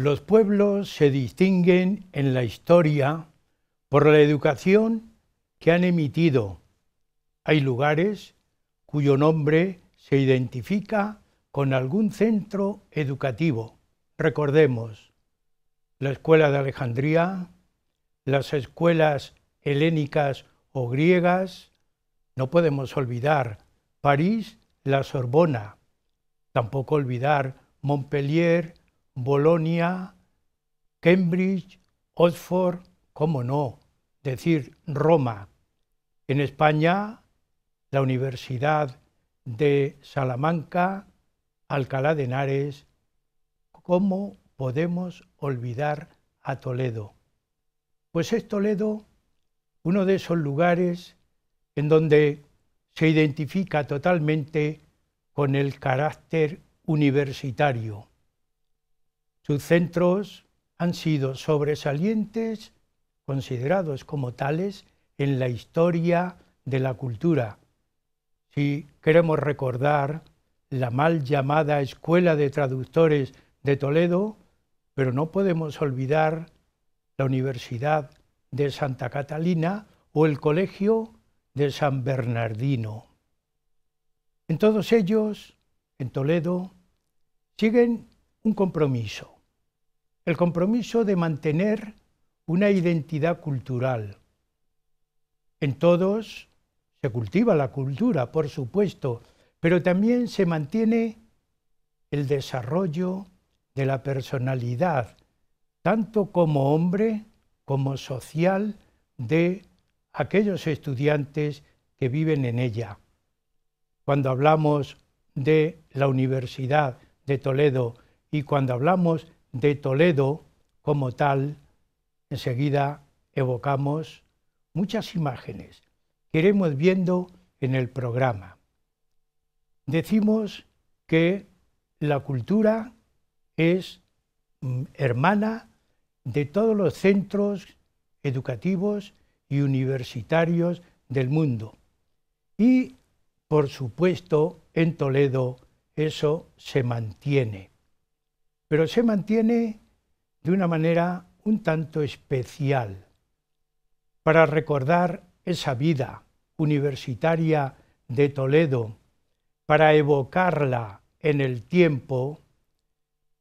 Los pueblos se distinguen en la historia por la educación que han emitido. Hay lugares cuyo nombre se identifica con algún centro educativo. Recordemos la Escuela de Alejandría, las escuelas helénicas o griegas, no podemos olvidar París, la Sorbona, tampoco olvidar Montpellier, Bolonia, Cambridge, Oxford, cómo no, decir Roma. En España, la Universidad de Salamanca, Alcalá de Henares, ¿cómo podemos olvidar a Toledo? Pues es Toledo uno de esos lugares en donde se identifica totalmente con el carácter universitario. Sus centros han sido sobresalientes, considerados como tales en la historia de la cultura. Si queremos recordar la mal llamada Escuela de Traductores de Toledo, pero no podemos olvidar la Universidad de Santa Catalina o el Colegio de San Bernardino. En todos ellos, en Toledo, siguen un compromiso, el compromiso de mantener una identidad cultural. En todos se cultiva la cultura, por supuesto, pero también se mantiene el desarrollo de la personalidad, tanto como hombre como social de aquellos estudiantes que viven en ella. Cuando hablamos de la Universidad de Toledo y cuando hablamos de Toledo como tal, enseguida evocamos muchas imágenes que iremos viendo en el programa. Decimos que la cultura es mm, hermana de todos los centros educativos y universitarios del mundo. Y, por supuesto, en Toledo eso se mantiene pero se mantiene de una manera un tanto especial para recordar esa vida universitaria de Toledo, para evocarla en el tiempo,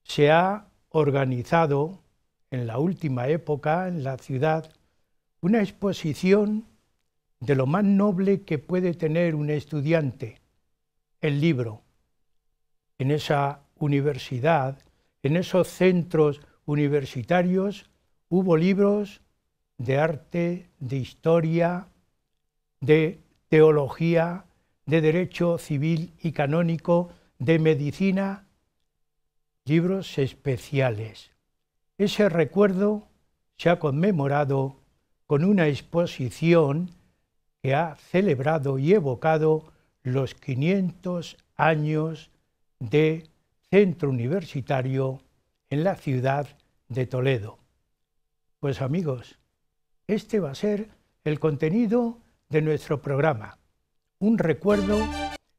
se ha organizado en la última época en la ciudad una exposición de lo más noble que puede tener un estudiante, el libro. En esa universidad en esos centros universitarios hubo libros de arte, de historia, de teología, de derecho civil y canónico, de medicina, libros especiales. Ese recuerdo se ha conmemorado con una exposición que ha celebrado y evocado los 500 años de centro universitario en la ciudad de Toledo. Pues amigos, este va a ser el contenido de nuestro programa, un recuerdo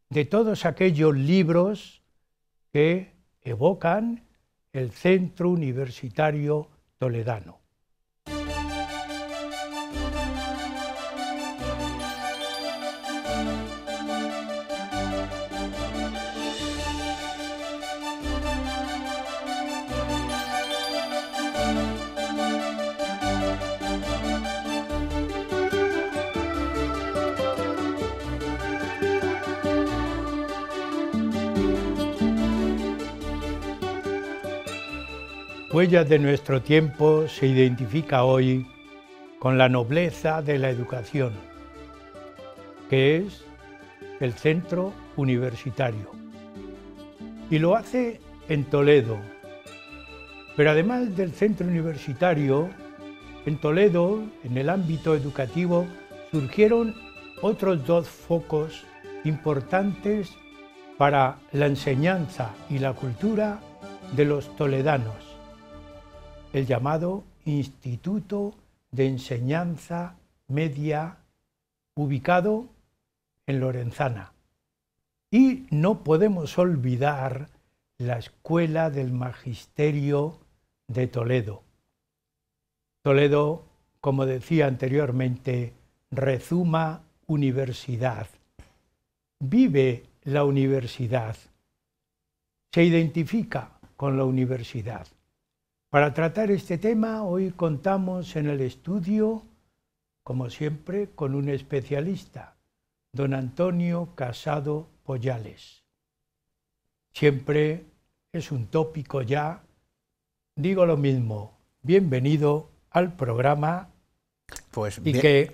de todos aquellos libros que evocan el centro universitario toledano. huella de nuestro tiempo se identifica hoy con la nobleza de la educación, que es el centro universitario. Y lo hace en Toledo. Pero además del centro universitario, en Toledo, en el ámbito educativo, surgieron otros dos focos importantes para la enseñanza y la cultura de los toledanos el llamado Instituto de Enseñanza Media ubicado en Lorenzana. Y no podemos olvidar la Escuela del Magisterio de Toledo. Toledo, como decía anteriormente, rezuma universidad. Vive la universidad. Se identifica con la universidad. Para tratar este tema, hoy contamos en el estudio, como siempre, con un especialista, don Antonio Casado Poyales. Siempre es un tópico ya. Digo lo mismo, bienvenido al programa pues y, que,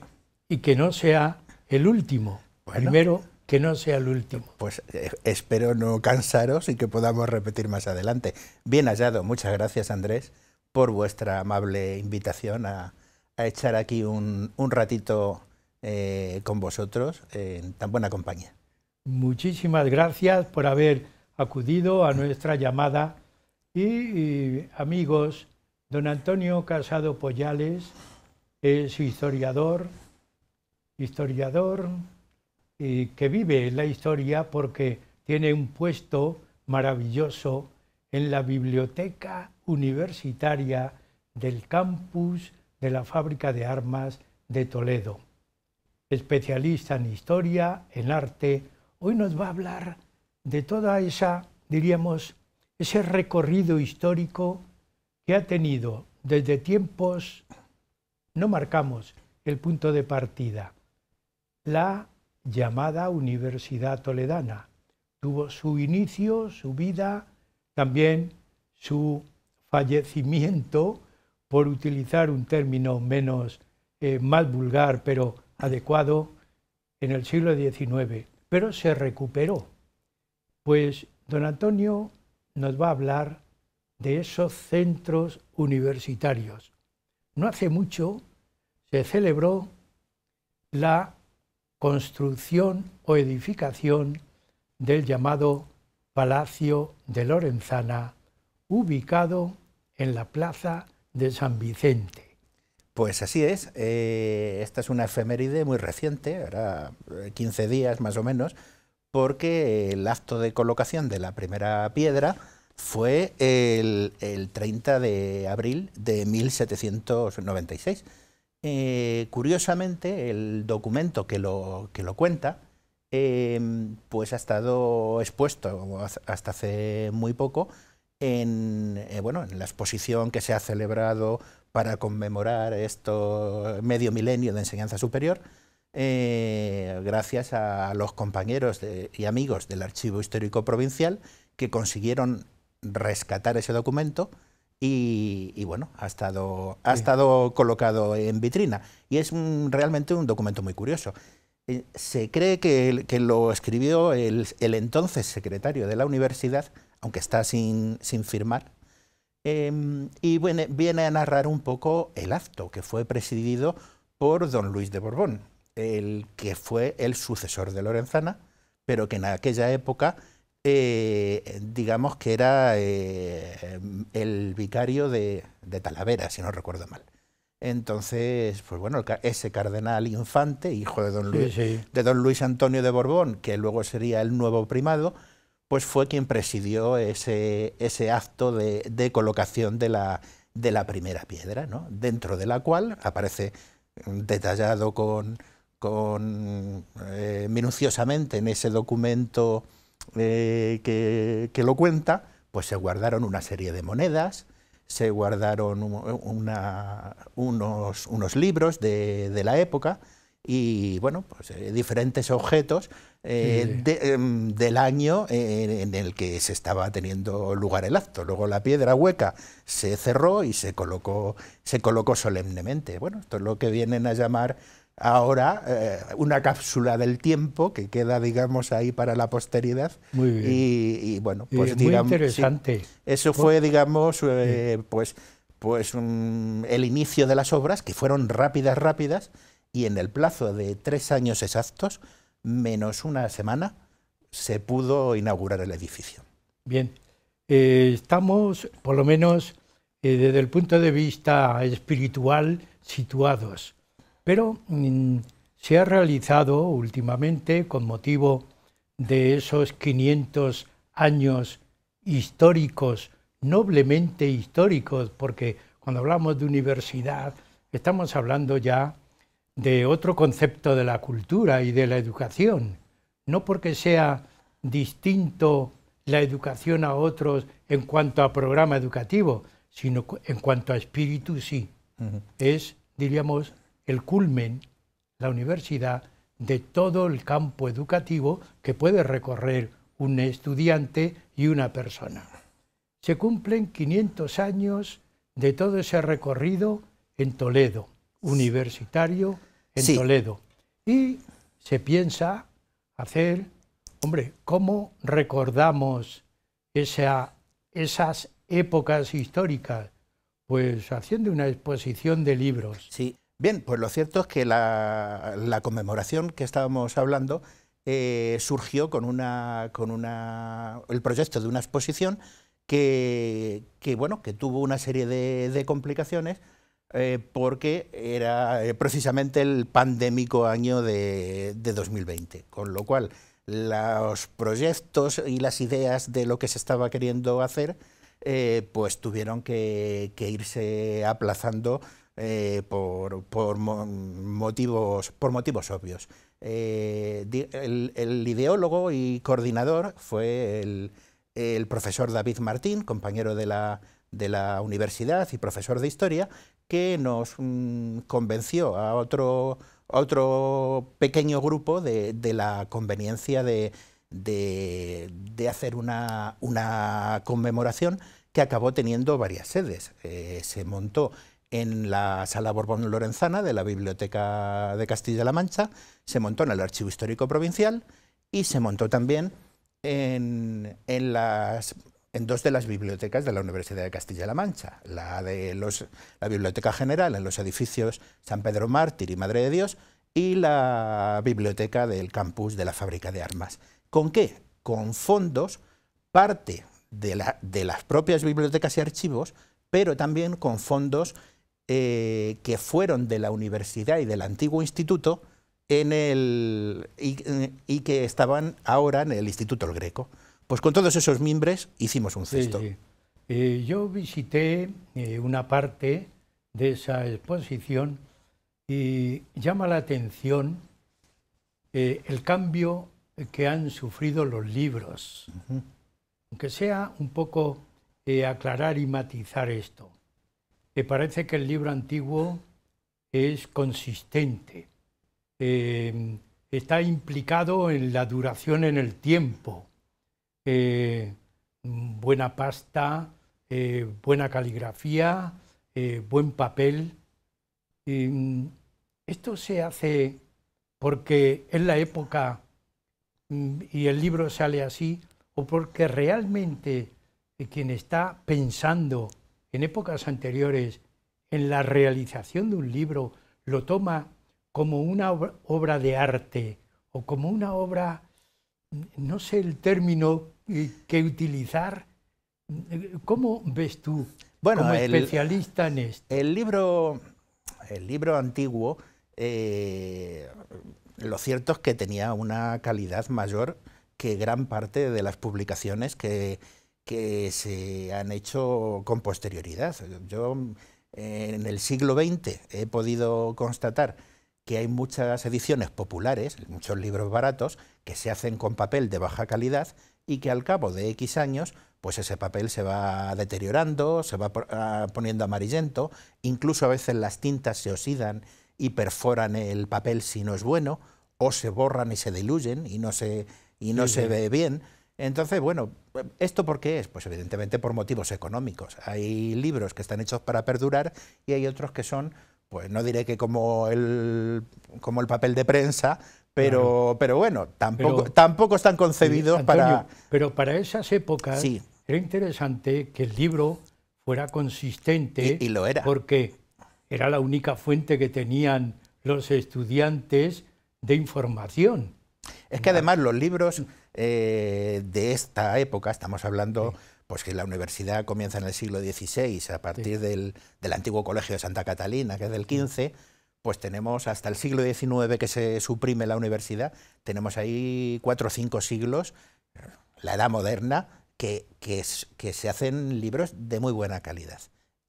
y que no sea el último. Primero, que no sea el último. Pues eh, espero no cansaros y que podamos repetir más adelante. Bien hallado, muchas gracias Andrés por vuestra amable invitación a, echar aquí un, ratito eh, con vosotros en tan buena compañía. Muchísimas gracias por haber acudido a nuestra llamada y, amigos, don Antonio Casado Poyales es historiador, historiador, que vive en la historia porque tiene un puesto maravilloso en la biblioteca universitaria del campus de la fábrica de armas de Toledo. Especialista en historia, en arte, hoy nos va a hablar de toda esa, diríamos, ese recorrido histórico que ha tenido desde tiempos, no marcamos el punto de partida, la llamada Universidad Toledana. Tuvo su inicio, su vida, también su fallecimiento, por utilizar un término menos eh, mal vulgar, pero adecuado, en el siglo XIX, pero se recuperó. Pues don Antonio nos va a hablar de esos centros universitarios. No hace mucho se celebró la construcción o edificación del llamado Palacio de Lorenzana, ubicado en la Plaza de San Vicente. Pues así es, eh, esta es una efeméride muy reciente, ahora 15 eh, días más o menos, porque el acto de colocación de la primera piedra fue el, el 30 de abril de 1796. Eh, curiosamente, el documento que lo, que lo cuenta, em, pues ha estado expuesto hasta hace muy poco en, eh, bueno, en la exposición que se ha celebrado para conmemorar este medio milenio de enseñanza superior, eh, gracias a los compañeros y amigos del Archivo Histórico Provincial que consiguieron rescatar ese documento y, bueno, ha estado, ha estado colocado en vitrina. Y es realmente un documento muy curioso. Eh, se cree que, lo escribió el, entonces secretario de la universidad, aunque está sin, firmar, em, y viene, a narrar un poco el acto que fue presidido por don Luis de Borbón, el que fue el sucesor de Lorenzana, pero que en aquella época eh, digamos que era eh, el vicario de, Talavera, si no recuerdo mal. Entonces, pues bueno, ese cardenal infante, hijo de don, Luis, de don Luis Antonio de Borbón, que luego sería el nuevo primado, pues fue quien presidió ese, ese acto de, colocación de la, de la primera piedra, dentro de la cual aparece mm, detallado con, con eh, minuciosamente en ese documento eh, que, lo cuenta, pues se guardaron una serie de monedas, se guardaron unos, unos, libros de, la época y, bueno, pues eh, diferentes objetos eh, em, del año en, el que se estaba teniendo lugar el acto. Luego la piedra hueca se cerró y se colocó, se colocó solemnemente. Bueno, esto es lo que vienen a llamar ahora eh, una cápsula del tiempo que queda, digamos, ahí para la posteridad. Muy bien. Y, bueno, pues muy interesante. eso fue, digamos, eh, pues, pues el inicio de las obras, que fueron rápidas, rápidas, y en el plazo de tres años exactos, menos una semana, se pudo inaugurar el edificio. Bien. Eh, estamos, por lo menos, desde el punto de vista espiritual, situados pero mm, se ha realizado últimamente con motivo de esos 500 años históricos, noblemente históricos, porque cuando hablamos de universidad estamos hablando ya de otro concepto de la cultura y de la educación, no porque sea distinto la educación a otros en cuanto a programa educativo, sino en cuanto a espíritu sí. Es, diríamos, el culmen, la universidad, de todo el campo educativo que puede recorrer un estudiante y una persona. Se cumplen 500 años de todo ese recorrido en Toledo, universitario en Toledo. Y se piensa hacer, hombre, ¿cómo recordamos esas épocas históricas? Pues haciendo una exposición de libros. Sí. Bien, pues lo cierto es que la, conmemoración que estábamos hablando eh, surgió con, una, con una, el proyecto de una exposición que, que bueno, que tuvo una serie de, complicaciones eh, porque era eh, precisamente el pandémico año de, 2020, con lo cual los proyectos y las ideas de lo que se estaba queriendo hacer pues tuvieron que, que irse aplazando eh, por, motivos, por motivos obvios. Eh, el, ideólogo y coordinador fue el, profesor David Martín, compañero de la, universidad y profesor de historia, que nos mm, convenció a otro, otro pequeño grupo de, la conveniencia de, hacer una, conmemoración que acabó teniendo varias sedes. Eh, se montó en la Sala Borbón Lorenzana de la Biblioteca de Castilla-La Mancha, se montó en el Archivo Histórico Provincial y se montó también en, dos de las bibliotecas de la Universidad de Castilla-La Mancha, la de los, la Biblioteca General en los edificios San Pedro Mártir y Madre de Dios y la biblioteca del campus de la Fábrica de Armas. ¿Con qué? Con fondos, parte de las propias bibliotecas y archivos, pero también con fondos eh, que fueron de la universidad y del antiguo instituto en el, y, que estaban ahora en el Instituto El Greco. Pues con todos esos mimbres hicimos un cesto. Eh, yo visité eh, una parte de esa exposición y llama la atención el cambio que han sufrido los libros. Aunque sea un poco aclarar y matizar esto me parece que el libro antiguo es consistente, em, está implicado en la duración en el tiempo, eh, buena pasta, eh, buena caligrafía, eh, buen papel. Em, esto se hace porque es la época mm, y el libro sale así, o porque realmente quien está pensando en épocas anteriores en la realización de un libro lo toma como una obra de arte o como una obra, mm, no sé el término eh, que utilizar, mm, ¿cómo ves tú bueno, como especialista en esto? El libro, el libro antiguo, eh, lo cierto es que tenía una calidad mayor que gran parte de las publicaciones que que se han hecho con posterioridad. Yo mm, en el siglo XX he podido constatar que hay muchas ediciones populares, muchos libros baratos, que se hacen con papel de baja calidad y que al cabo de X años, pues ese papel se va deteriorando, se va ah, poniendo amarillento, incluso a veces las tintas se oxidan y perforan el papel si no es bueno, o se borran y se diluyen y no se, y no se ve bien. Entonces, bueno, ¿esto por qué es? Pues evidentemente por motivos económicos. Hay libros que están hechos para perdurar y hay otros que son, pues no diré que como el, como el papel de prensa, pero, pero bueno, tampoco, tampoco están concebidos para... Pero para esas épocas era interesante que el libro fuera consistente. Porque era la única fuente que tenían los estudiantes de información. Es que además los libros eh, de esta época, estamos hablando, pues que la universidad comienza en el siglo XVI, a partir del, del, antiguo colegio de Santa Catalina, que es del XV, pues tenemos hasta el siglo XIX que se suprime la universidad, tenemos ahí cuatro o cinco siglos, la edad moderna, que, se hacen libros de muy buena calidad,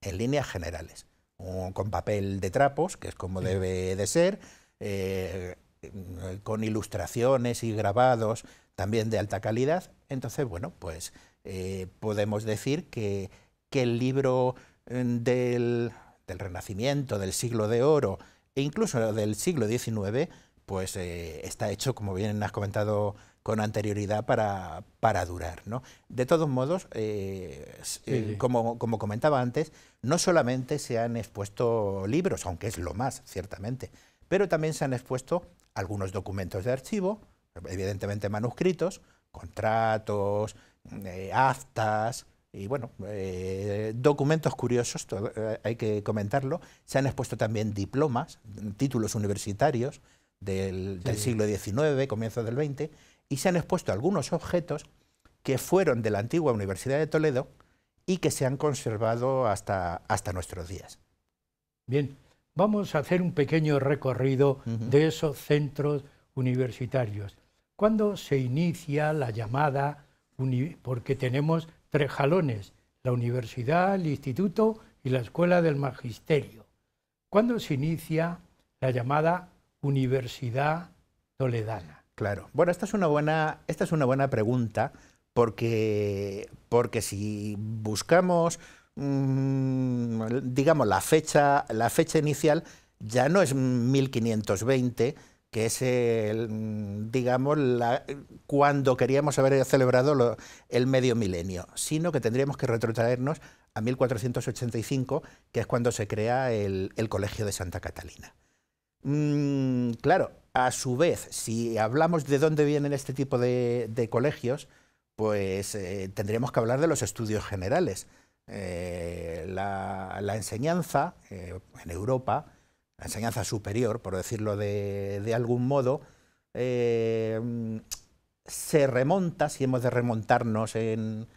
en líneas generales, con papel de trapos, que es como debe de ser. Eh, eh, con ilustraciones y grabados también de alta calidad. Entonces, bueno, pues eh, podemos decir que, el libro eh, del, Renacimiento, del siglo de oro e incluso del siglo XIX, pues está hecho, como bien has comentado, con anterioridad para, para durar. De todos modos, como comentaba antes, no solamente se han expuesto libros, aunque es lo más, ciertamente, pero también se han expuesto algunos documentos de archivo, evidentemente manuscritos, contratos, eh, actas y bueno, eh, documentos curiosos, eh, hay que comentarlo. Se han expuesto también diplomas, títulos universitarios del, siglo XIX, comienzos del XX, y se han expuesto algunos objetos que fueron de la antigua Universidad de Toledo y que se han conservado hasta, hasta nuestros días. Bien vamos a hacer un pequeño recorrido de esos centros universitarios. ¿Cuándo se inicia la llamada? Porque tenemos tres jalones, la universidad, el instituto y la escuela del magisterio. ¿Cuándo se inicia la llamada universidad toledana? Claro. Bueno, esta es una buena, esta es una buena pregunta porque, porque si buscamos Mm, digamos, la fecha, inicial ya no es 1520, que es, el, mm, digamos, cuando queríamos haber celebrado el medio milenio, sino que tendríamos que retrotraernos a 1485, que es cuando se crea el, Colegio de Santa Catalina. Mm, claro, a su vez, si hablamos de dónde vienen este tipo de, colegios, pues eh, tendríamos que hablar de los estudios generales. Eh, la, enseñanza eh, en Europa, la enseñanza superior, por decirlo de, algún modo, eh, se remonta, si hemos de remontarnos en,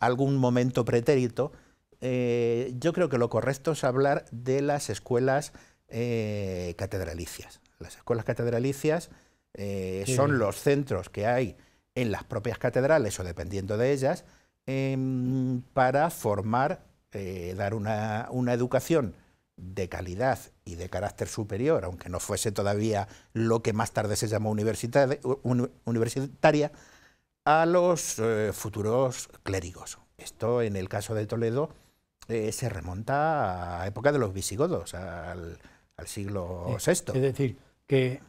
algún momento pretérito, yo creo que lo correcto es hablar de las escuelas catedralicias. Las escuelas catedralicias son los centros que hay en las propias catedrales o dependiendo de ellas, Em, para formar, eh, dar una, educación de calidad y de carácter superior, aunque no fuese todavía lo que más tarde se llamó universitaria, a los eh, futuros clérigos. Esto en el caso de Toledo eh, se remonta a época de los visigodos, al, al siglo VI. Es decir, que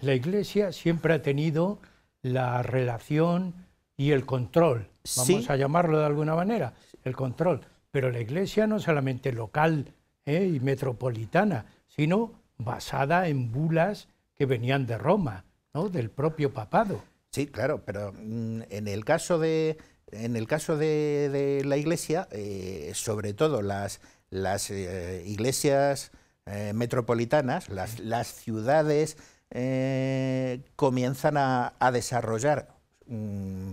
la Iglesia siempre ha tenido la relación y el control vamos a llamarlo de alguna manera, el control. Pero la iglesia no solamente local eh, y metropolitana, sino basada en bulas que venían de Roma, ¿no? del propio papado. Sí, claro, pero mm, en el caso de, en el caso de, la iglesia, eh, sobre todo las, las eh, iglesias metropolitanas, las, las ciudades comienzan a, desarrollar mm,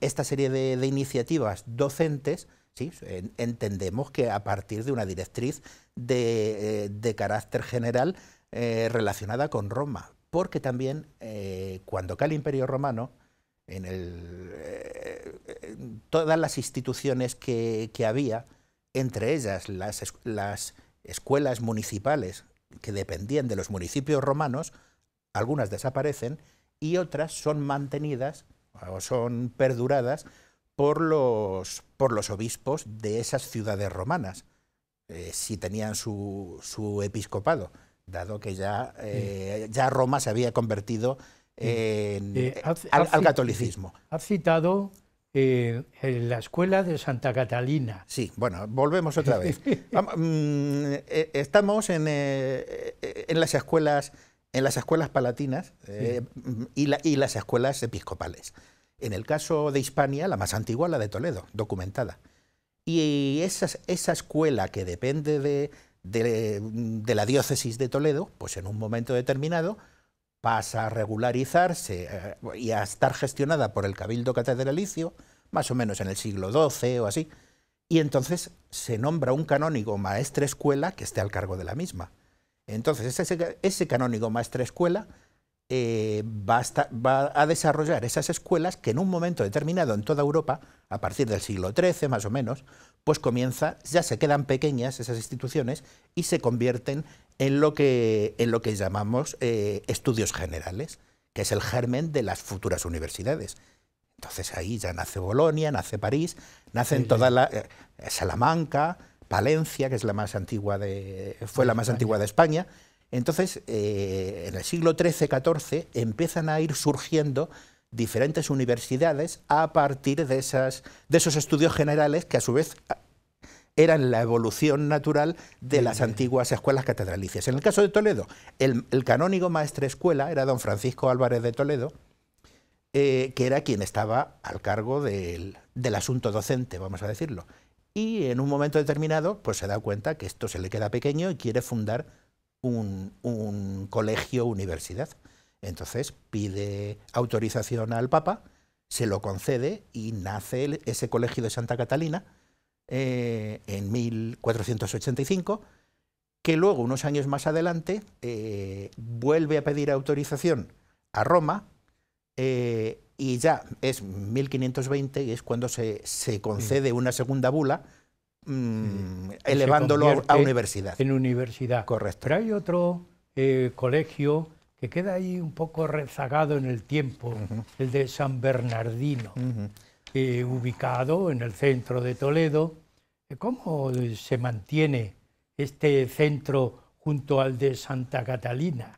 esta serie de, iniciativas docentes, entendemos que a partir de una directriz de, eh, carácter general eh, relacionada con Roma, porque también eh, cuando cae el Imperio Romano, en todas las instituciones que, había, entre ellas las escuelas municipales que dependían de los municipios romanos, algunas desaparecen y otras son mantenidas o son perduradas por los, por los obispos de esas ciudades romanas, eh, si tenían su, episcopado, dado que ya, eh, ya Roma se había convertido eh, al, catolicismo. Ha citado en la escuela de Santa Catalina. Sí, bueno, volvemos otra vez. Mm, estamos en, en las escuelas en las escuelas palatinas eh, y, las escuelas episcopales. En el caso de Hispania, la más antigua, la de Toledo, documentada. Y esa escuela que depende de, la diócesis de Toledo, pues en un momento determinado pasa a regularizarse eh, y a estar gestionada por el Cabildo Catedralicio, más o menos en el siglo XII o así, y entonces se nombra un canónigo maestre escuela que esté al cargo de la misma. Entonces, ese, canónigo maestra escuela eh, va, a desarrollar esas escuelas que en un momento determinado en toda Europa, a partir del siglo XIII más o menos, pues comienza, ya se quedan pequeñas esas instituciones y se convierten en lo que, en lo que llamamos eh, estudios generales, que es el germen de las futuras universidades. Entonces ahí ya nace Bolonia, nace París, nace toda la eh, Salamanca, Palencia, que es la más antigua de, fue la más antigua de España. Entonces, eh, en el siglo XIII-XIV empiezan a ir surgiendo diferentes universidades a partir de, esas, de esos estudios generales que a su vez eran la evolución natural de las antiguas escuelas catedralicias. En el caso de Toledo, el, canónigo maestre escuela era don Francisco Álvarez de Toledo, eh, que era quien estaba al cargo del, del asunto docente, vamos a decirlo y en un momento determinado pues se da cuenta que esto se le queda pequeño y quiere fundar un, colegio universidad. Entonces pide autorización al Papa, se lo concede y nace ese colegio de Santa Catalina eh, en 1485, que luego, unos años más adelante, eh, vuelve a pedir autorización a Roma eh, y ya es 1520 y es cuando se, se concede una segunda bula mm, elevándolo a universidad. En universidad. Correcto. Pero hay otro eh, colegio que queda ahí un poco rezagado en el tiempo, el de San Bernardino, eh, ubicado en el centro de Toledo. Eh, ¿Cómo se mantiene este centro junto al de Santa Catalina?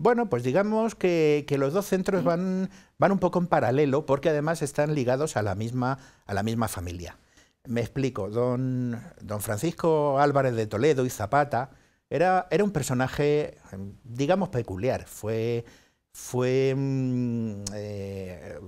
Bueno, pues digamos que, los dos centros van, un poco en paralelo porque además están ligados a la misma, a la misma familia. Me explico, don, don Francisco Álvarez de Toledo y Zapata era, un personaje, digamos, peculiar. Fue, mm, eh,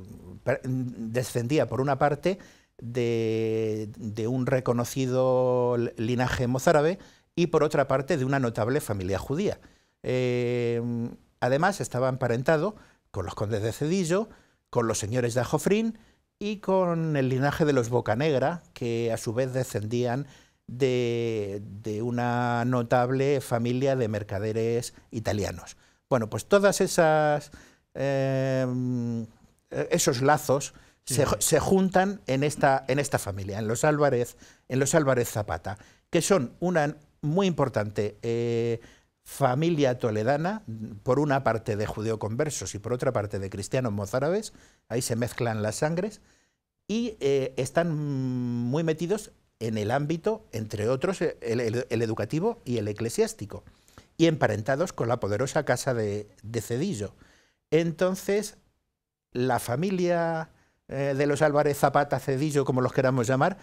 descendía por una parte de, un reconocido linaje mozárabe y por otra parte de una notable familia judía. Em, además, estaba emparentado con los condes de Cedillo, con los señores de Ajofrín y con el linaje de los Bocanegra, que a su vez descendían de, una notable familia de mercaderes italianos. Bueno, pues todas esas... Em, esos lazos se, juntan en esta, en esta familia, en los Álvarez, en los Álvarez Zapata, que son una muy importante eh, familia toledana, por una parte de judeoconversos y por otra parte de cristianos mozárabes, ahí se mezclan las sangres, y eh, están muy metidos en el ámbito, entre otros, eh, el, educativo y el eclesiástico, y emparentados con la poderosa casa de, Cedillo. Entonces, la familia eh, de los Álvarez Zapata Cedillo, como los queramos llamar,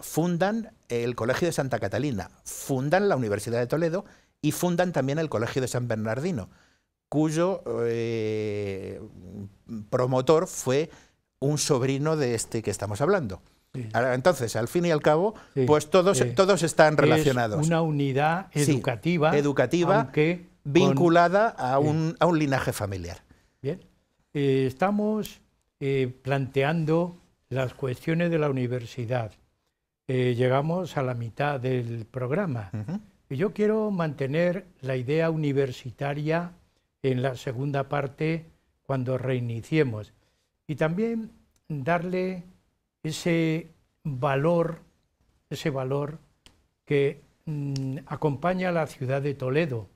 fundan el Colegio de Santa Catalina, fundan la Universidad de Toledo y fundan también el Colegio de San Bernardino, cuyo eh, promotor fue un sobrino de este que estamos hablando. Entonces, al fin y al cabo, pues todos, todos están relacionados. una unidad educativa. vinculada a, un, linaje familiar. Bien. Eh, estamos eh, planteando las cuestiones de la universidad. llegamos a la mitad del programa yo quiero mantener la idea universitaria en la segunda parte cuando reiniciemos y también darle ese valor, ese valor que mm, acompaña a la ciudad de Toledo,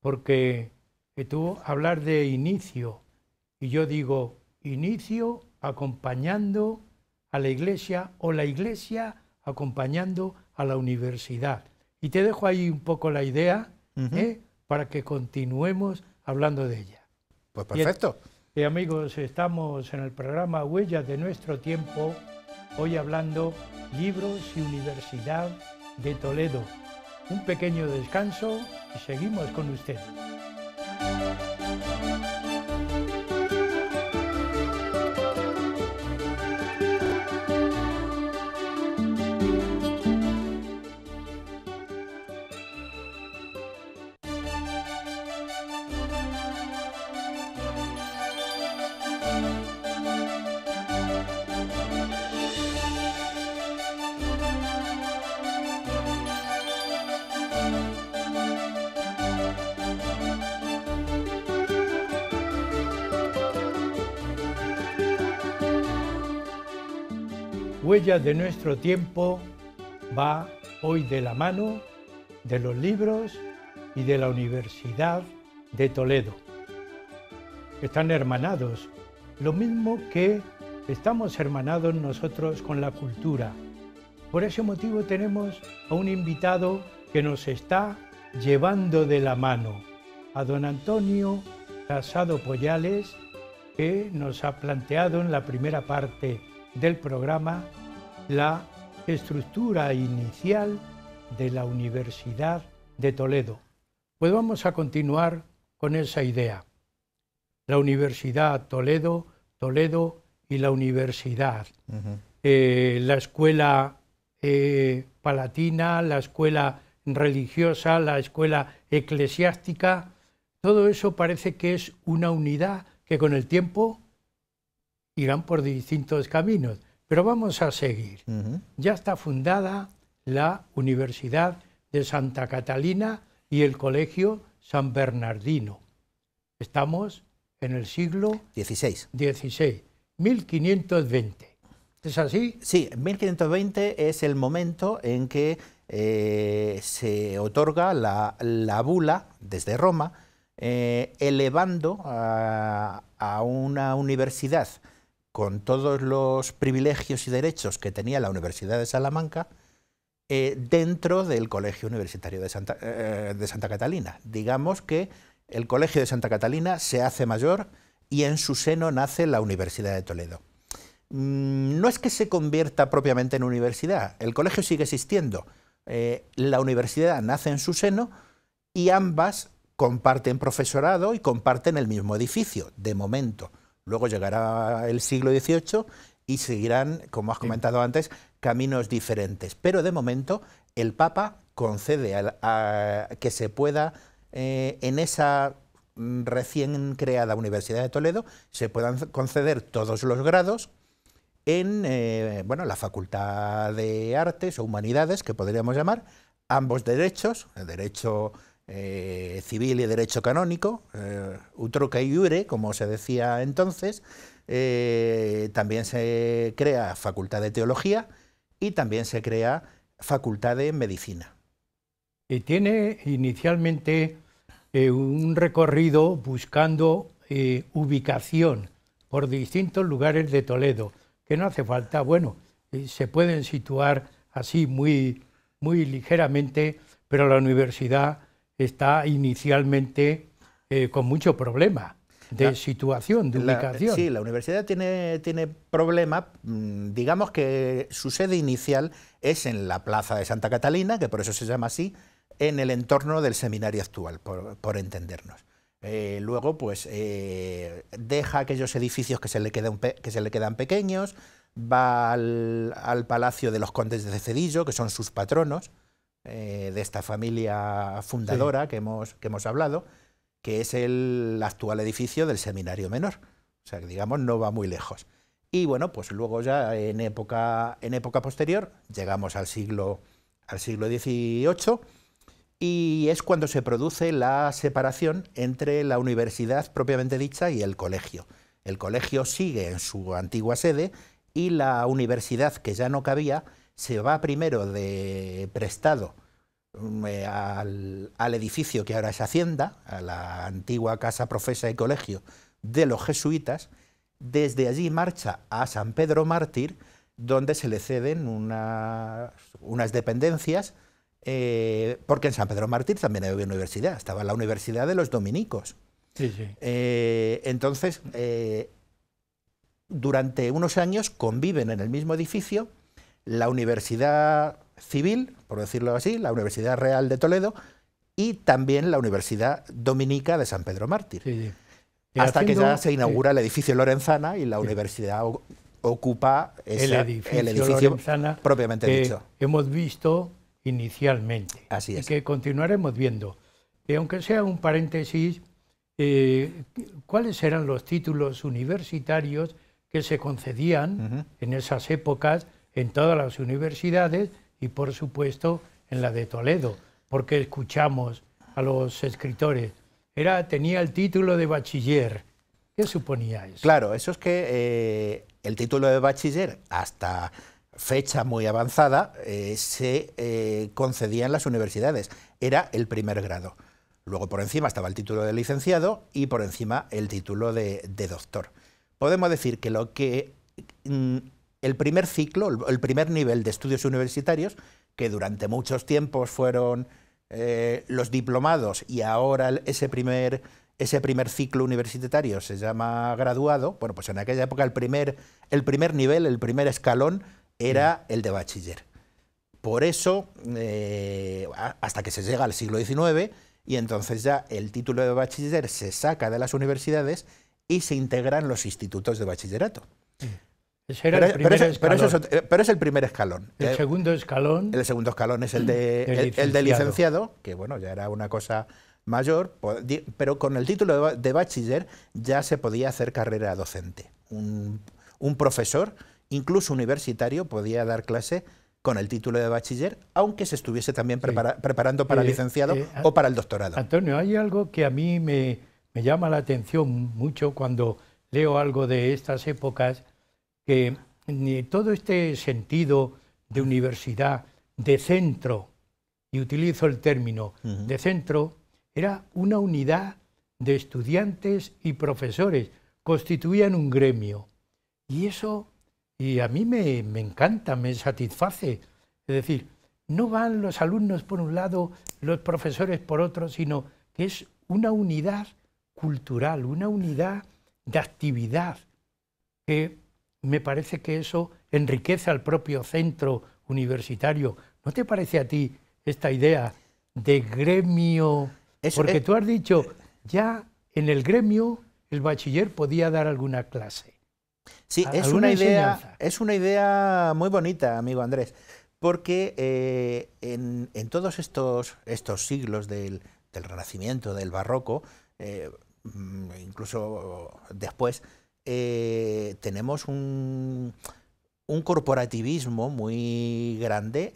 porque eh, tú hablar de inicio y yo digo inicio acompañando a la iglesia o la iglesia acompañando a la universidad. Y te dejo ahí un poco la idea ¿eh? para que continuemos hablando de ella. Pues perfecto. Y, amigos, estamos en el programa Huellas de nuestro tiempo, hoy hablando libros y universidad de Toledo. Un pequeño descanso y seguimos con ustedes. de nuestro tiempo va hoy de la mano de los libros y de la Universidad de Toledo. Están hermanados, lo mismo que estamos hermanados nosotros con la cultura. Por ese motivo tenemos a un invitado que nos está llevando de la mano, a don Antonio Casado Poyales, que nos ha planteado en la primera parte del programa la estructura inicial de la Universidad de Toledo. Pues vamos a continuar con esa idea. La Universidad Toledo, Toledo y la Universidad. Eh, la escuela eh, palatina, la escuela religiosa, la escuela eclesiástica, todo eso parece que es una unidad que con el tiempo irán por distintos caminos. Pero vamos a seguir. Ya está fundada la Universidad de Santa Catalina y el Colegio San Bernardino. Estamos en el siglo XVI. XVI. 1520. ¿Es así? Sí, 1520 es el momento en que eh, se otorga la, bula desde Roma, eh, elevando a una universidad con todos los privilegios y derechos que tenía la Universidad de Salamanca eh, dentro del Colegio Universitario eh, de Santa, Catalina. Digamos que el Colegio de Santa Catalina se hace mayor y en su seno nace la Universidad de Toledo. Mm, no es que se convierta propiamente en universidad, el colegio sigue existiendo. Eh, la universidad nace en su seno y ambas comparten profesorado y comparten el mismo edificio, de momento. Luego llegará el siglo XVIII y seguirán, como has comentado antes, caminos diferentes. Pero de momento el Papa concede que se pueda eh, en esa mm, recién creada Universidad de Toledo se puedan conceder todos los grados en eh, bueno, la Facultad de Artes o Humanidades, que podríamos llamar, ambos derechos, el derecho eh, civil y derecho canónico, eh, utroca iure, como se decía entonces. Eh, también se crea facultad de teología y también se crea facultad de medicina. Y tiene inicialmente un recorrido buscando ubicación por distintos lugares de Toledo, que no hace falta, bueno, se pueden situar así muy, muy ligeramente, pero la universidad está inicialmente eh, con mucho problema de situación, de ubicación. La, sí, la universidad tiene, tiene problema. Mm, digamos que su sede inicial es en la Plaza de Santa Catalina, que por eso se llama así, en el entorno del seminario actual, por, entendernos. Eh, luego, pues, eh, deja aquellos edificios que se le, quedan, que se le quedan pequeños, va al, al Palacio de los Condes de Cedillo, que son sus patronos, eh, de esta familia fundadora que, hemos, que hemos hablado, que es el actual edificio del Seminario Menor. O sea, que digamos, no va muy lejos. Y bueno, pues luego ya en época, en época posterior llegamos al siglo, al siglo XVIII y es cuando se produce la separación entre la universidad propiamente dicha y el colegio. El colegio sigue en su antigua sede y la universidad que ya no cabía se va primero de prestado mm, eh, al, edificio que ahora es Hacienda, a la antigua casa profesa y colegio de los jesuitas, desde allí marcha a San Pedro Mártir, donde se le ceden unas, dependencias, eh, porque en San Pedro Mártir también había universidad, estaba la Universidad de los Dominicos. Eh, entonces, durante unos años conviven en el mismo edificio, la Universidad Civil, por decirlo así, la Universidad Real de Toledo y también la Universidad Dominica de San Pedro Mártir. Hasta que ya se inaugura el edificio Lorenzana y la universidad ocupa el edificio, propiamente que dicho. Hemos visto inicialmente Así y que continuaremos viendo. aunque sea un paréntesis, eh, ¿cuáles eran los títulos universitarios que se concedían en esas épocas en todas las universidades y por supuesto en la de Toledo, porque escuchamos a los escritores. Era, tenía el título de bachiller. ¿Qué suponía eso? Claro, eso es que eh, el título de bachiller hasta fecha muy avanzada eh, se eh, concedía en las universidades. Era el primer grado. Luego por encima estaba el título de licenciado y por encima el título de, de doctor. Podemos decir que lo que mm, el primer ciclo, el primer nivel de estudios universitarios, que durante muchos tiempos fueron eh, los diplomados y ahora ese primer, ese primer ciclo universitario se llama graduado, bueno, pues en aquella época el primer, el primer nivel, el primer escalón era el de bachiller. Por eso, eh, hasta que se llega al siglo XIX, y entonces ya el título de bachiller se saca de las universidades y se integran los institutos de bachillerato pero, es, el primer escalón. El eh, segundo escalón. El segundo escalón es el de, el, de licenciado, que bueno, ya era una cosa mayor, pero con el título de bachiller ya se podía hacer carrera docente. Un, profesor, incluso universitario, podía dar clase con el título de bachiller, aunque se estuviese también preparando para eh, licenciado eh, o para el doctorado. Antonio, hay algo que a mí me, me llama la atención mucho cuando leo algo de estas épocas que todo este sentido de universidad, de centro, y utilizo el término de centro, era una unidad de estudiantes y profesores, constituían un gremio. Y eso y a mí me, me encanta, me satisface. Es decir, no van los alumnos por un lado, los profesores por otro, sino que es una unidad cultural, una unidad de actividad que me parece que eso enriquece al propio centro universitario. ¿No te parece a ti esta idea de gremio? Porque eh, tú has dicho, ya en el gremio el bachiller podía dar alguna clase. Sí, es una, idea, es una idea muy bonita, amigo Andrés, porque eh, en, todos estos, estos siglos del, del Renacimiento, del Barroco, eh, mm, incluso después, eh, tenemos un, corporativismo muy grande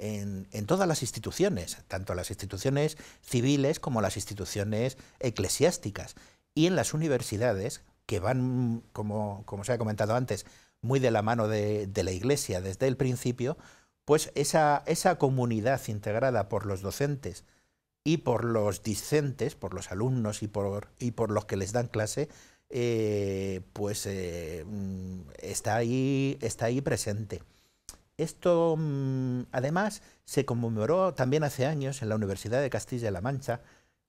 en, todas las instituciones, tanto las instituciones civiles como las instituciones eclesiásticas. Y en las universidades, que van, como, se ha comentado antes, muy de la mano de, la Iglesia desde el principio, pues esa, comunidad integrada por los docentes, y por los discentes, por los alumnos y por los que les dan clase, eh, pues eh, mm, está, ahí, presente. Esto, mm, además, se conmemoró también hace años en la Universidad de Castilla-La Mancha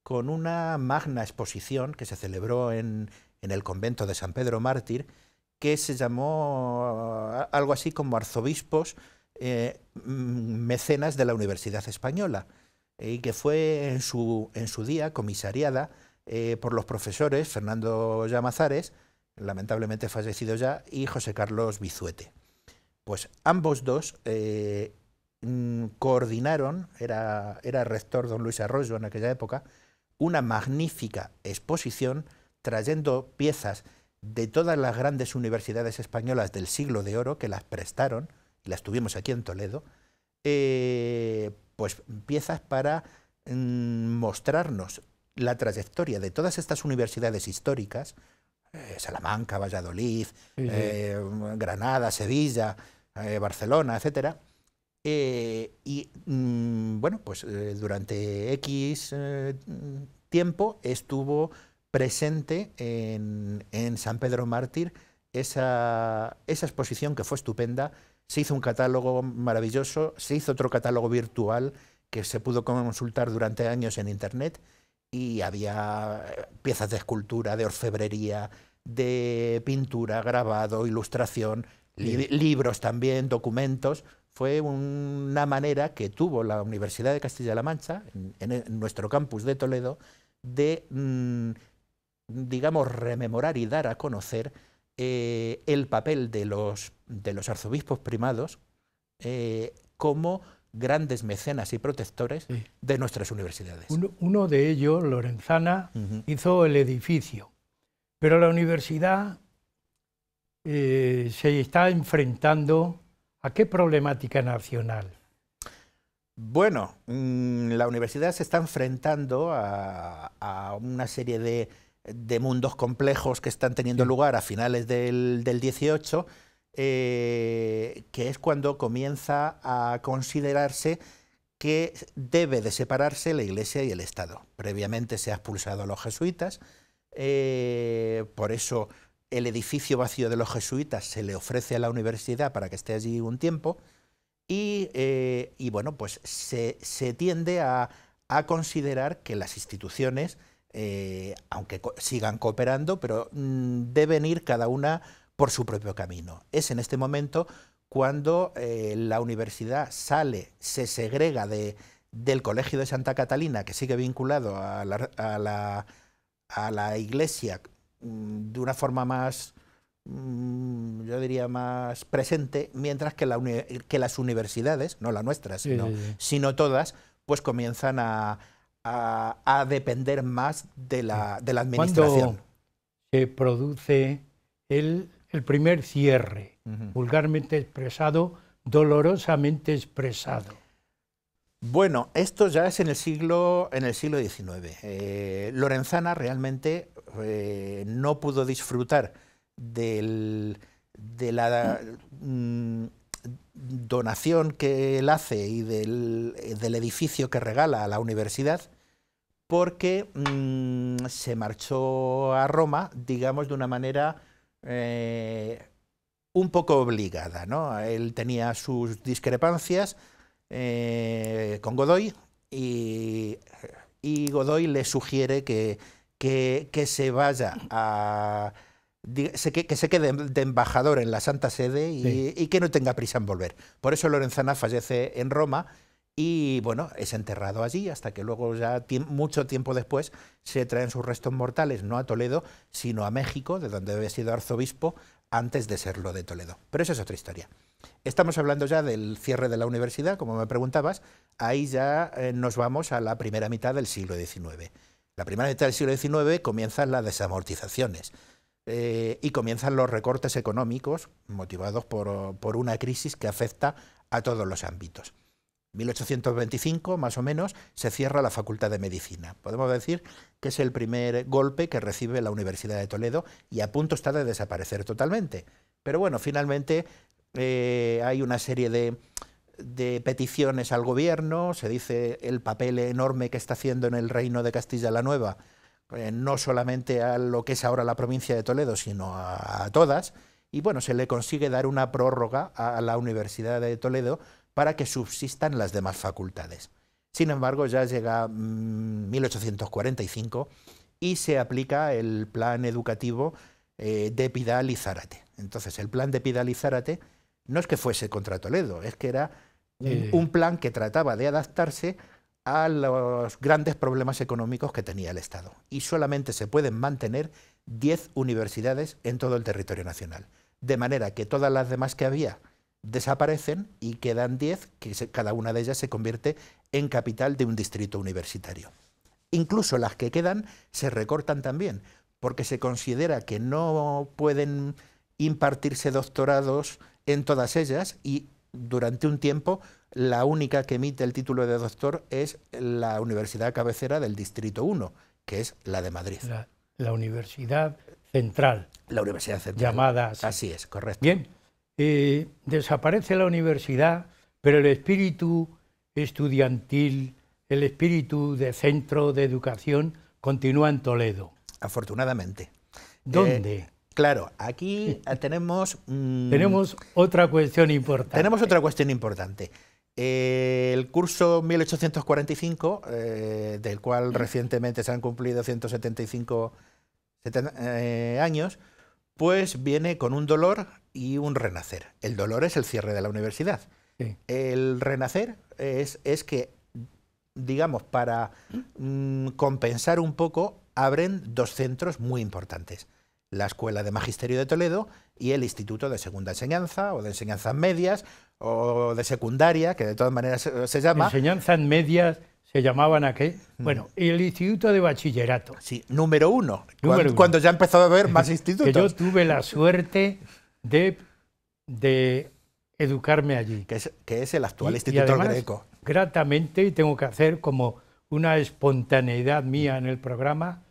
con una magna exposición que se celebró en, el convento de San Pedro Mártir, que se llamó algo así como arzobispos eh, mm, mecenas de la Universidad Española, y que fue en su día comisariada eh, por los profesores Fernando Llamazares, lamentablemente fallecido ya, y José Carlos Bizuete. Pues ambos dos eh, mm, coordinaron, era, era rector don Luis Arroyo en aquella época, una magnífica exposición trayendo piezas de todas las grandes universidades españolas del siglo de oro que las prestaron, y las tuvimos aquí en Toledo, eh, pues piezas para mm, mostrarnos la trayectoria de todas estas universidades históricas, eh, Salamanca, Valladolid, eh, Granada, Sevilla, eh, Barcelona, etcétera, y mm, bueno, pues durante X tiempo estuvo presente en, San Pedro Mártir esa, esa exposición que fue estupenda, se hizo un catálogo maravilloso, se hizo otro catálogo virtual que se pudo consultar durante años en Internet y había eh, piezas de escultura, de orfebrería, de pintura, grabado, ilustración, libros también, documentos. Fue una manera que tuvo la Universidad de Castilla-La Mancha, en, nuestro campus de Toledo, de, mm, digamos, rememorar y dar a conocer eh, el papel de los, de los arzobispos primados eh, como grandes mecenas y protectores de nuestras universidades. Uno, de ellos, Lorenzana, hizo el edificio, pero la universidad eh, se está enfrentando a qué problemática nacional. Bueno, mm, la universidad se está enfrentando a, una serie de, mundos complejos que están teniendo lugar a finales del, del 18 eh, que es cuando comienza a considerarse que debe de separarse la Iglesia y el Estado. Previamente se ha expulsado a los jesuitas, eh, por eso el edificio vacío de los jesuitas se le ofrece a la universidad para que esté allí un tiempo, y, eh, bueno, pues se, tiende a, considerar que las instituciones, aunque sigan cooperando, pero mm, deben ir cada una por su propio camino. Es en este momento cuando eh, la universidad sale, se segrega de, del Colegio de Santa Catalina, que sigue vinculado a la, a la, iglesia mm, de una forma más, mm, yo diría, más presente, mientras que, las universidades, no la nuestras, sino, todas, pues comienzan a, a, depender más de la, de la administración. se produce el el primer cierre, vulgarmente expresado, dolorosamente expresado. Bueno, esto ya es en el siglo, en el siglo XIX. Eh, Lorenzana realmente eh, no pudo disfrutar de la mm, donación que él hace y eh, del, edificio que regala a la universidad porque mm, se marchó a Roma, digamos, de una manera eh, un poco obligada. ¿no? Él tenía sus discrepancias eh, con Godoy y, Godoy le sugiere que, que, se vaya a... Que, se quede de embajador en la Santa Sede y, y que no tenga prisa en volver. Por eso Lorenzana fallece en Roma y bueno, es enterrado allí hasta que luego ya mucho tiempo después se traen sus restos mortales no a Toledo, sino a México, de donde había sido arzobispo antes de serlo de Toledo. Pero esa es otra historia. Estamos hablando ya del cierre de la universidad, como me preguntabas, ahí ya eh, nos vamos a la primera mitad del siglo XIX. La primera mitad del siglo XIX comienzan las desamortizaciones. Eh, y comienzan los recortes económicos motivados por una crisis que afecta a todos los ámbitos. 1825, más o menos, se cierra la Facultad de Medicina. Podemos decir que es el primer golpe que recibe la Universidad de Toledo y a punto está de desaparecer totalmente. Pero bueno, finalmente eh, hay una serie de, de peticiones al gobierno, se dice el papel enorme que está haciendo en el reino de Castilla la Nueva, eh, no solamente a lo que es ahora la provincia de Toledo, sino a, todas, y bueno, se le consigue dar una prórroga a la Universidad de Toledo para que subsistan las demás facultades. Sin embargo, ya llega 1845 mm, y se aplica el plan educativo eh, de Pidal y Zárate. Entonces, el plan de Pidal y Zárate no es que fuese contra Toledo, es que era un eh. plan que trataba de adaptarse a los grandes problemas económicos que tenía el Estado. Y solamente se pueden mantener 10 universidades en todo el territorio nacional. De manera que todas las demás que había desaparecen y quedan 10, que cada una de ellas se convierte en capital de un distrito universitario. Incluso las que quedan se recortan también, porque se considera que no pueden impartirse doctorados en todas ellas y durante un tiempo la única que emite el título de doctor es la Universidad Cabecera del Distrito 1, que es la de Madrid. La, Universidad Central. La Universidad Central. Llamada así. así es, correcto. Bien, eh, desaparece la universidad, pero el espíritu estudiantil, el espíritu de centro de educación continúa en Toledo. Afortunadamente. ¿Dónde? Eh, claro, aquí tenemos... Mm, tenemos otra cuestión importante. Tenemos otra cuestión importante. Eh, el curso 1845, del cual mm. recientemente se han cumplido 175 años, pues viene con un dolor y un renacer. El dolor es el cierre de la universidad. El renacer es, es, que, digamos, para mm, compensar un poco, abren dos centros muy importantes. La Escuela de Magisterio de Toledo y el Instituto de Segunda Enseñanza o de Enseñanzas Medias o de Secundaria, que de todas maneras se, llama. Enseñanzas Medias se llamaban a qué? Mm. Bueno, el Instituto de Bachillerato. Sí, número uno. cuando, ya empezó a haber más institutos. que yo tuve la suerte de, de educarme allí. Que es, el actual Instituto y Greco. Gratamente, tengo que hacer como una espontaneidad mía en el programa,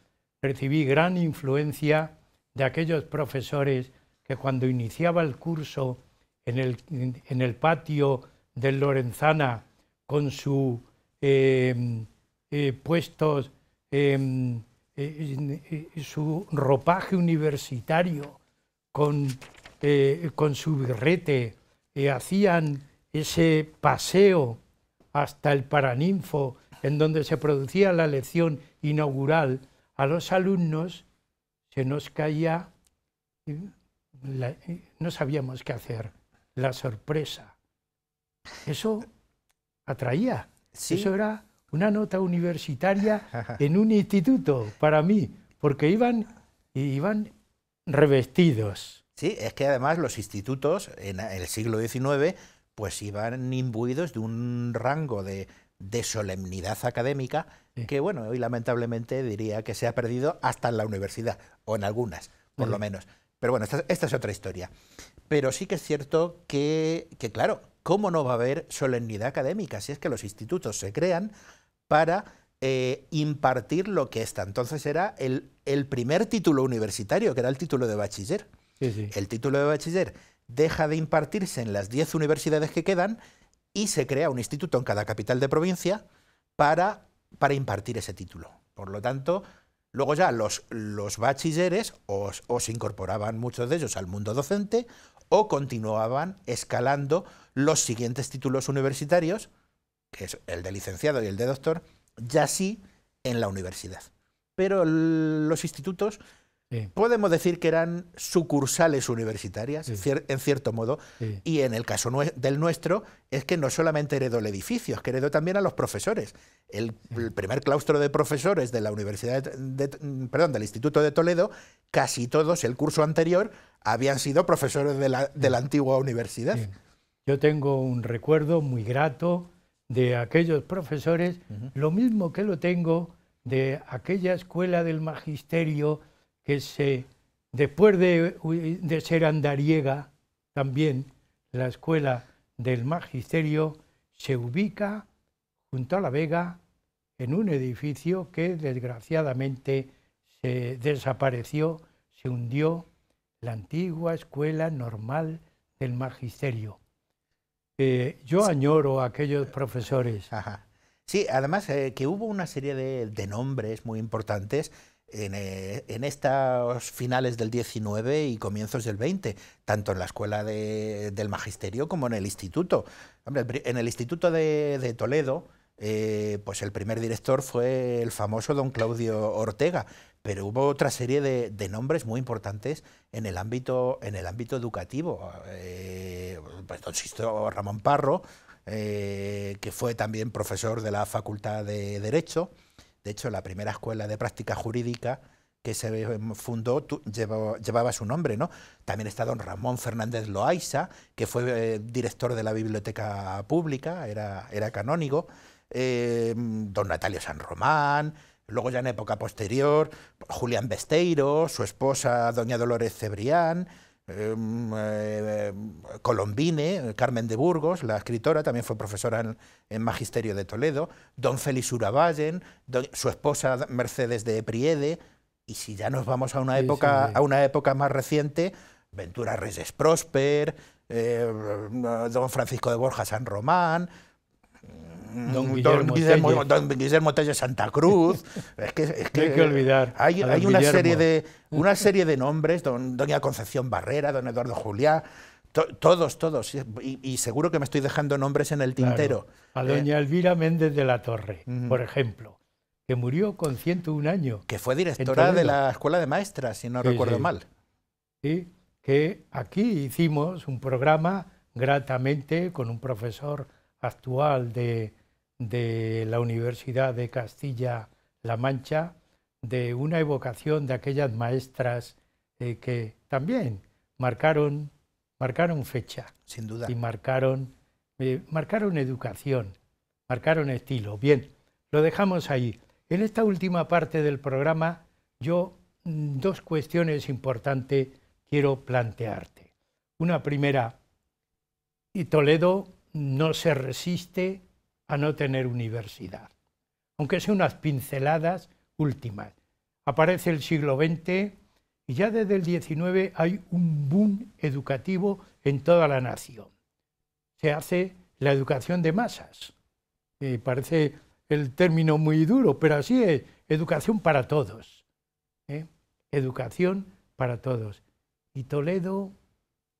recibí gran influencia de aquellos profesores que cuando iniciaba el curso en el, en el patio del Lorenzana con su em, eh, puestos, em, eh, eh, su ropaje universitario, con eh, con su birrete, eh, hacían ese paseo hasta el paraninfo, en donde se producía la lección inaugural, a los alumnos se nos caía, eh, no sabíamos qué hacer, la sorpresa. Eso atraía. Eso era una nota universitaria en un instituto para mí, porque iban, iban revestidos Sí, es que además los institutos en el siglo XIX pues iban imbuidos de un rango de, solemnidad académica que, bueno, hoy lamentablemente diría que se ha perdido hasta en la universidad, o en algunas, por lo menos. Pero bueno, esta, es otra historia. Pero sí que es cierto que, claro, ¿cómo no va a haber solemnidad académica si es que los institutos se crean para eh, impartir lo que está? entonces era el, el primer título universitario, que era el título de bachiller? El título de bachiller deja de impartirse en las 10 universidades que quedan y se crea un instituto en cada capital de provincia para, para impartir ese título. Por lo tanto, luego ya los, los bachilleres o se incorporaban muchos de ellos al mundo docente o continuaban escalando los siguientes títulos universitarios, que es el de licenciado y el de doctor, ya sí en la universidad. Pero los institutos Podemos decir que eran sucursales universitarias, en cierto modo, y en el caso del nuestro es que no solamente heredó el edificio, es que heredó también a los profesores. El, primer claustro de profesores de la Universidad perdón, del Instituto de Toledo, casi todos el curso anterior habían sido profesores de la, antigua universidad. Yo tengo un recuerdo muy grato de aquellos profesores, lo mismo que lo tengo de aquella escuela del magisterio que después de, ser andariega, también la escuela del magisterio se ubica junto a la Vega en un edificio que desgraciadamente se desapareció, se hundió la antigua escuela normal del magisterio. Eh, yo añoro a aquellos profesores. Sí, además eh, que hubo una serie de, de nombres muy importantes en, eh, estos finales del 19 y comienzos del 20, tanto en la escuela de, del magisterio como en el instituto. en el instituto de, Toledo, eh, pues el primer director fue el famoso don Claudio Ortega, pero hubo otra serie de, nombres muy importantes en el ámbito, en el ámbito educativo. Eh, pues don Ramón Parro, que fue también profesor de la Facultad de Derecho. De hecho, la primera escuela de práctica jurídica que se em, fundó llevaba, su nombre, ¿no? También está don Ramón Fernández Loaiza, que fue eh, director de la biblioteca pública, era, canónigo, em, don Natalio San Román, luego ya en época posterior, Julián Besteiro, su esposa doña Dolores Cebrián, Em, eh, Colombine, Carmen de Burgos, la escritora, también fue profesora en, Magisterio de Toledo, don Félix Uravallen su esposa Mercedes de Priede, y si ya nos vamos a una, época, A una época más reciente, Ventura Reyes Prosper, eh, don Francisco de Borja San Román, Mm, don Guillermo, don de Santa Cruz. es que, hay que olvidar. Hay, una, serie de, una serie de nombres, doña Concepción Barrera, don Eduardo Juliá. todos, todos. Y, seguro que me estoy dejando nombres en el tintero. A doña eh. Elvira Méndez de la Torre, por ejemplo, que murió con 101 años. Que fue directora de la Escuela de Maestras, si no recuerdo mal. Sí, que aquí hicimos un programa gratamente con un profesor actual de, de la Universidad de Castilla-La Mancha, de una evocación de aquellas maestras eh, que también marcaron, marcaron fecha. Sin duda. Y marcaron, eh, marcaron educación, marcaron estilo. Bien, lo dejamos ahí. En esta última parte del programa, yo mm, dos cuestiones importantes quiero plantearte. Una primera, y Toledo no se resiste a no tener universidad, aunque sean unas pinceladas últimas. Aparece el siglo XX y ya desde el XIX hay un boom educativo en toda la nación. Se hace la educación de masas. parece el término muy duro, pero así es, educación para todos. ¿eh? Educación para todos. Y Toledo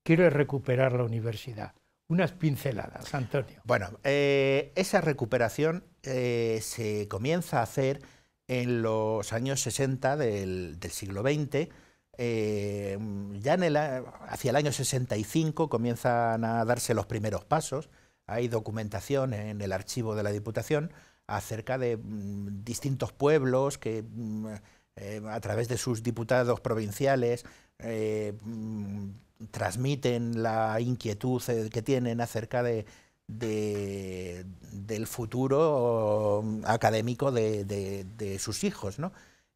quiere recuperar la universidad unas pinceladas, Antonio. Bueno, eh, esa recuperación eh, se comienza a hacer en los años 60 del, siglo XX. Eh, ya hacia el año 65 comienzan a darse los primeros pasos. Hay documentación en el archivo de la Diputación acerca de mm, distintos pueblos que mm, a través de sus diputados provinciales mm, transmiten la inquietud eh, que tienen acerca de, del futuro mm, académico de, sus hijos.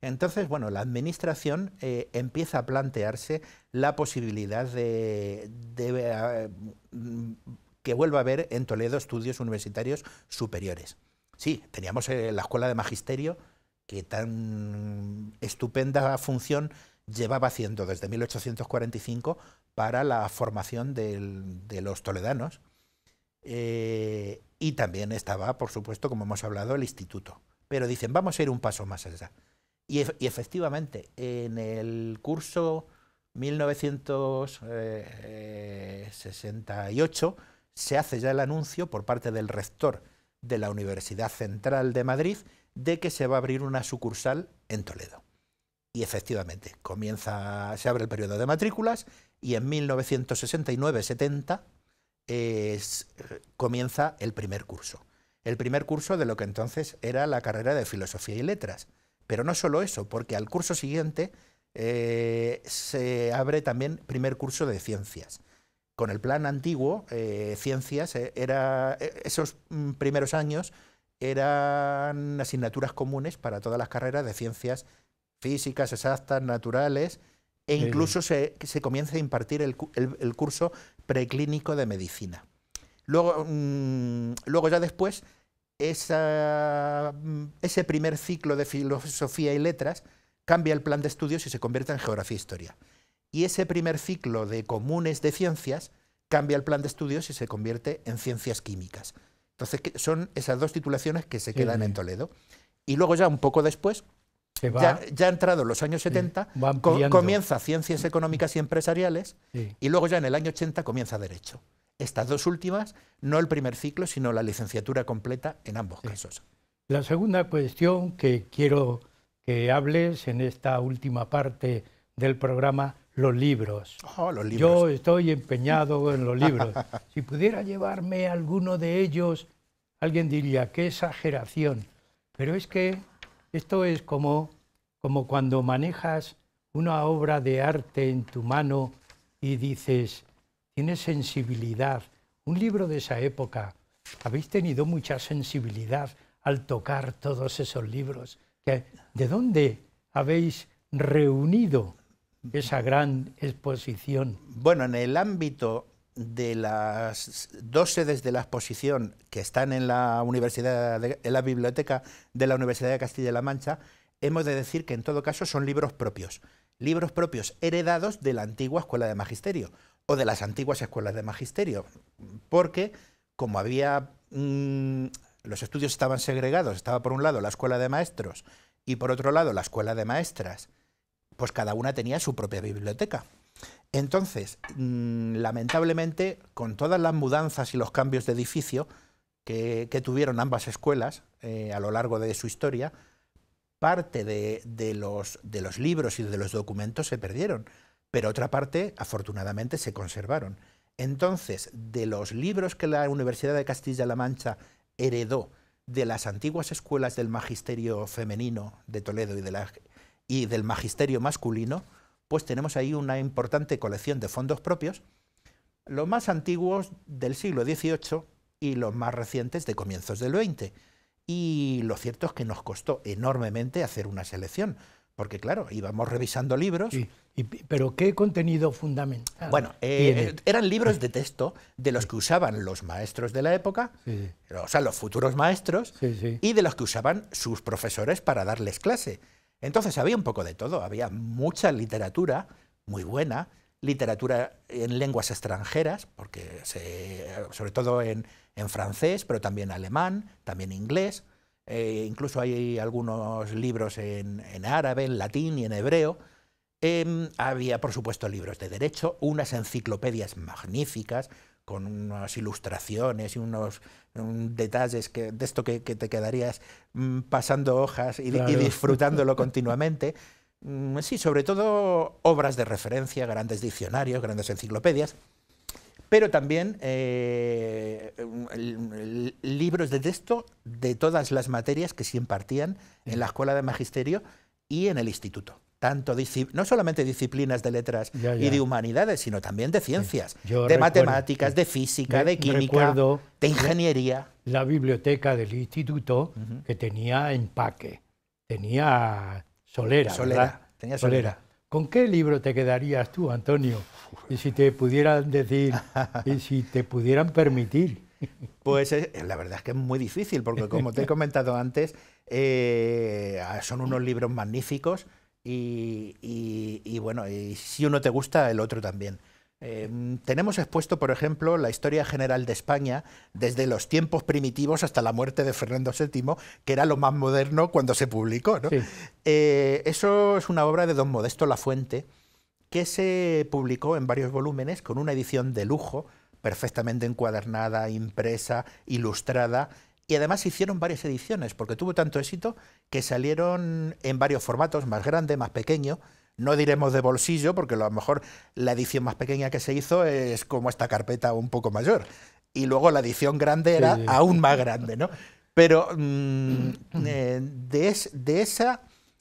Entonces, bueno, la administración eh, empieza a plantearse la posibilidad de, eh, mm, que vuelva a haber en Toledo estudios universitarios superiores. Sí, teníamos la Escuela de Magisterio, que tan estupenda función llevaba haciendo desde 1845 para la formación de los toledanos. Eh, y también estaba, por supuesto, como hemos hablado, el instituto. Pero dicen, vamos a ir un paso más allá. y efectivamente, en el curso 1968 eh, eh, se hace ya el anuncio por parte del rector de la Universidad Central de Madrid de que se va a abrir una sucursal en Toledo. Y efectivamente, comienza, se abre el periodo de matrículas y en 1969-70 comienza el primer curso. El primer curso de lo que entonces era la carrera de Filosofía y Letras. Pero no solo eso, porque al curso siguiente eh, se abre también primer curso de Ciencias. Con el plan antiguo, eh, Ciencias eh, era esos mm, primeros años eran asignaturas comunes para todas las carreras de Ciencias físicas, exactas, naturales, e incluso se, comienza a impartir el, curso preclínico de medicina. Luego, mm, luego ya después, mm, ese primer ciclo de filosofía y letras cambia el plan de estudios y se convierte en geografía e historia. Y ese primer ciclo de comunes de ciencias cambia el plan de estudios y se convierte en ciencias químicas. Entonces son esas dos titulaciones que se quedan en Toledo. Y luego ya un poco después, ya, ha entrado los años 70, comienza Ciencias Económicas y Empresariales y luego ya en el año 80 comienza Derecho. Estas dos últimas, no el primer ciclo, sino la licenciatura completa en ambos casos. La segunda cuestión que quiero que hables en esta última parte del programa, los libros. Oh, los libros. Yo estoy empeñado en los libros. si pudiera llevarme alguno de ellos, alguien diría, qué exageración. Pero es que esto es como, como cuando manejas una obra de arte en tu mano y dices, tienes sensibilidad. Un libro de esa época, habéis tenido mucha sensibilidad al tocar todos esos libros. ¿De dónde habéis reunido esa gran exposición? Bueno, en el ámbito de las dos sedes de la exposición que están en la universidad de, la biblioteca de la Universidad de Castilla-La Mancha, hemos de decir que en todo caso son libros propios, libros propios heredados de la antigua escuela de magisterio o de las antiguas escuelas de magisterio, porque como había mm, los estudios estaban segregados, estaba por un lado la escuela de maestros y por otro lado la escuela de maestras, pues cada una tenía su propia biblioteca. Entonces, mm, lamentablemente, con todas las mudanzas y los cambios de edificio que, tuvieron ambas escuelas eh, a lo largo de su historia, parte de, los, libros y de los documentos se perdieron, pero otra parte, afortunadamente, se conservaron. Entonces, de los libros que la Universidad de Castilla-La Mancha heredó de las antiguas escuelas del magisterio femenino de Toledo y del magisterio masculino, pues tenemos ahí una importante colección de fondos propios, los más antiguos del siglo XVIII y los más recientes de comienzos del XX. Y lo cierto es que nos costó enormemente hacer una selección, porque claro, íbamos revisando libros. ¿Pero qué contenido fundamental? Bueno, eh, eh, eran libros de texto de los que usaban los maestros de la época, o sea, los futuros maestros, y de los que usaban sus profesores para darles clase. Entonces había un poco de todo, había mucha literatura muy buena, literatura en lenguas extranjeras, porque sobre todo en, francés, pero también alemán, también inglés, eh, incluso hay algunos libros en, árabe, en latín y en hebreo. Em, había, por supuesto, libros de derecho, unas enciclopedias magníficas, con unas ilustraciones y unos detalles que, de esto que, te quedarías mm, pasando hojas y, disfrutándolo continuamente. Mm, sí, sobre todo obras de referencia, grandes diccionarios, grandes enciclopedias, pero también eh, libros de texto de todas las materias que se impartían en la Escuela de Magisterio y en el Instituto tanto no solamente disciplinas de letras y de humanidades, sino también de ciencias, de matemáticas, de física, de química, de ingeniería. La biblioteca del instituto que tenía empaque, tenía solera. Solera, tenía solera. ¿Con qué libro te quedarías tú, Antonio? Y si te pudieran decir, y si te pudieran permitir. Pues eh, la verdad es que es muy difícil, porque como te he comentado antes, eh, son unos libros magníficos y, bueno, y si uno te gusta, el otro también. Eh, tenemos expuesto, por ejemplo, la historia general de España desde los tiempos primitivos hasta la muerte de Fernando VII, que era lo más moderno cuando se publicó. ¿no? Eh, eso es una obra de don Modesto Lafuente que se publicó en varios volúmenes con una edición de lujo, perfectamente encuadernada, impresa, ilustrada y además hicieron varias ediciones, porque tuvo tanto éxito que salieron en varios formatos, más grande, más pequeño. No diremos de bolsillo, porque a lo mejor la edición más pequeña que se hizo es como esta carpeta un poco mayor. Y luego la edición grande era aún más grande, ¿no? Pero mm, mm. Eh, de, esa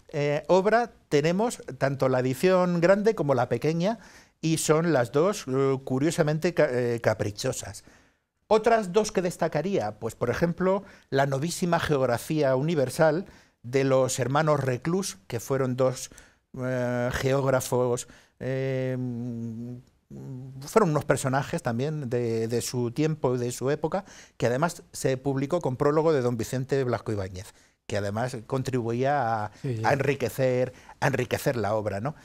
eh, obra tenemos tanto la edición grande como la pequeña, y son las dos eh, curiosamente caprichosas. Otras dos que destacaría, pues por ejemplo, la novísima geografía universal de los hermanos Reclus, que fueron dos eh, geógrafos, eh, fueron unos personajes también de, su tiempo y de su época, que además se publicó con prólogo de don Vicente Blasco Ibáñez, que además contribuía a, enriquecer, a enriquecer la obra. ¿no?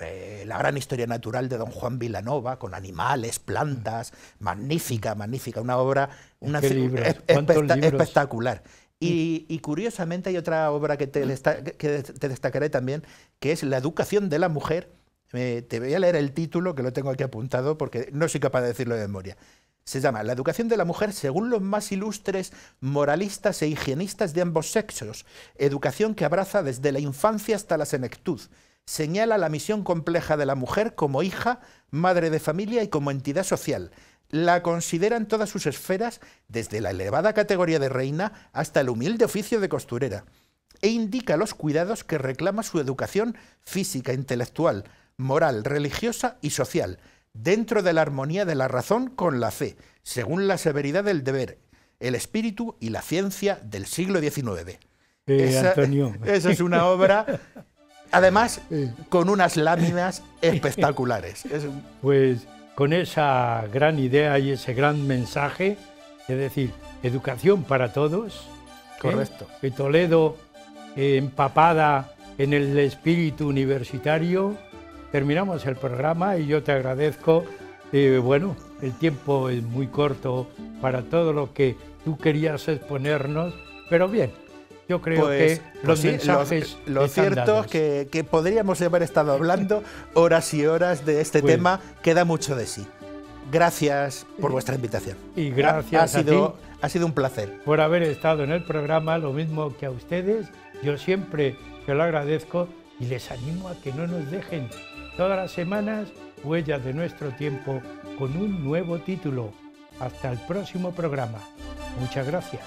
Eh, la gran historia natural de don Juan Vilanova, con animales, plantas, magnífica, magnífica, una obra espectacular. Mm. Y, curiosamente hay otra obra que te, destacaré también, que es La educación de la mujer. te voy a leer el título, que lo tengo aquí apuntado, porque no soy capaz de decirlo de memoria. Se llama La educación de la mujer según los más ilustres moralistas e higienistas de ambos sexos, educación que abraza desde la infancia hasta la senectud, señala la misión compleja de la mujer como hija, madre de familia y como entidad social. La considera en todas sus esferas, desde la elevada categoría de reina hasta el humilde oficio de costurera, e indica los cuidados que reclama su educación física, intelectual, moral, religiosa y social, dentro de la armonía de la razón con la fe, según la severidad del deber, el espíritu y la ciencia del siglo XIX. Eh, Antonio. esa es una obra Además, con unas láminas espectaculares. Pues con esa gran idea y ese gran mensaje, es decir, educación para todos. ¿eh? Correcto. Y Toledo, eh, empapada en el espíritu universitario, terminamos el programa y yo te agradezco. Eh, bueno, el tiempo es muy corto para todo lo que tú querías exponernos, pero bien, yo creo que pues, pues los Lo, cierto es que, podríamos haber estado hablando horas y horas de este tema, queda mucho de sí. Gracias por vuestra invitación. Y gracias. Ha, sido, a ti ha sido un placer. Por haber estado en el programa, lo mismo que a ustedes. Yo siempre se lo agradezco y les animo a que no nos dejen todas las semanas huellas de nuestro tiempo con un nuevo título. Hasta el próximo programa. Muchas gracias.